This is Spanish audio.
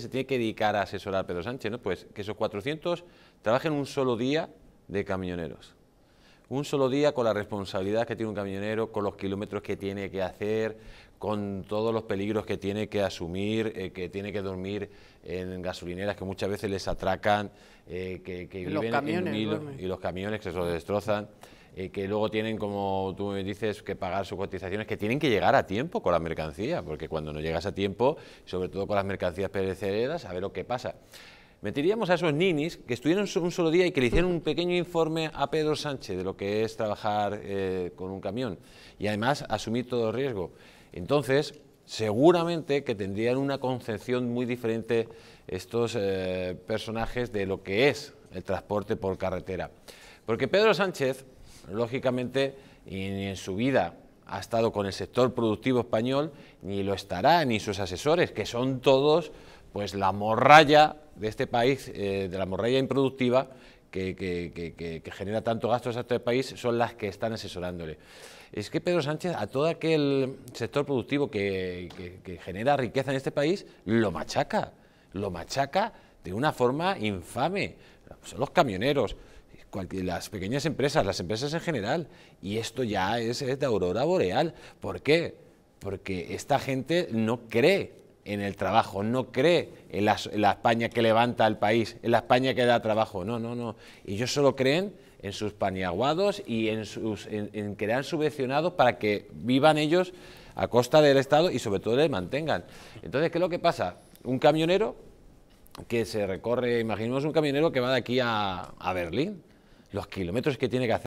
se tiene que dedicar a asesorar a Pedro Sánchez, ¿no? Pues que esos 400 trabajen un solo día de camioneros un solo día con la responsabilidad que tiene un camionero, con los kilómetros que tiene que hacer, con todos los peligros que tiene que asumir, eh, que tiene que dormir en gasolineras que muchas veces les atracan, eh, que, que viven en y los camiones que se los destrozan. Eh, que luego tienen, como tú me dices, que pagar sus cotizaciones, que tienen que llegar a tiempo con la mercancía, porque cuando no llegas a tiempo, sobre todo con las mercancías perecederas, a ver lo que pasa. Metiríamos a esos ninis que estuvieron un solo día y que le hicieron un pequeño informe a Pedro Sánchez de lo que es trabajar eh, con un camión y además asumir todo riesgo. Entonces, seguramente que tendrían una concepción muy diferente estos eh, personajes de lo que es el transporte por carretera. Porque Pedro Sánchez, lógicamente, ni en su vida ha estado con el sector productivo español, ni lo estará, ni sus asesores, que son todos pues la morralla de este país, eh, de la morralla improductiva que, genera tanto gasto a este país, son las que están asesorándole. Es que Pedro Sánchez a todo aquel sector productivo que genera riqueza en este país lo machaca, lo machaca de una forma infame. Son los camioneros, las pequeñas empresas, las empresas en general. Y esto ya es, es, de aurora boreal. ¿Por qué? Porque esta gente no cree en el trabajo, no cree en la, España que levanta al país, en la España que da trabajo, no, no, no. Ellos solo creen en sus paniaguados y en, sus, en, que le han subvencionado para que vivan ellos a costa del Estado y sobre todo les mantengan. Entonces, ¿qué es lo que pasa? Un camionero que se recorre, imaginemos un camionero que va de aquí a, a Berlín, los kilómetros que tiene que hacer.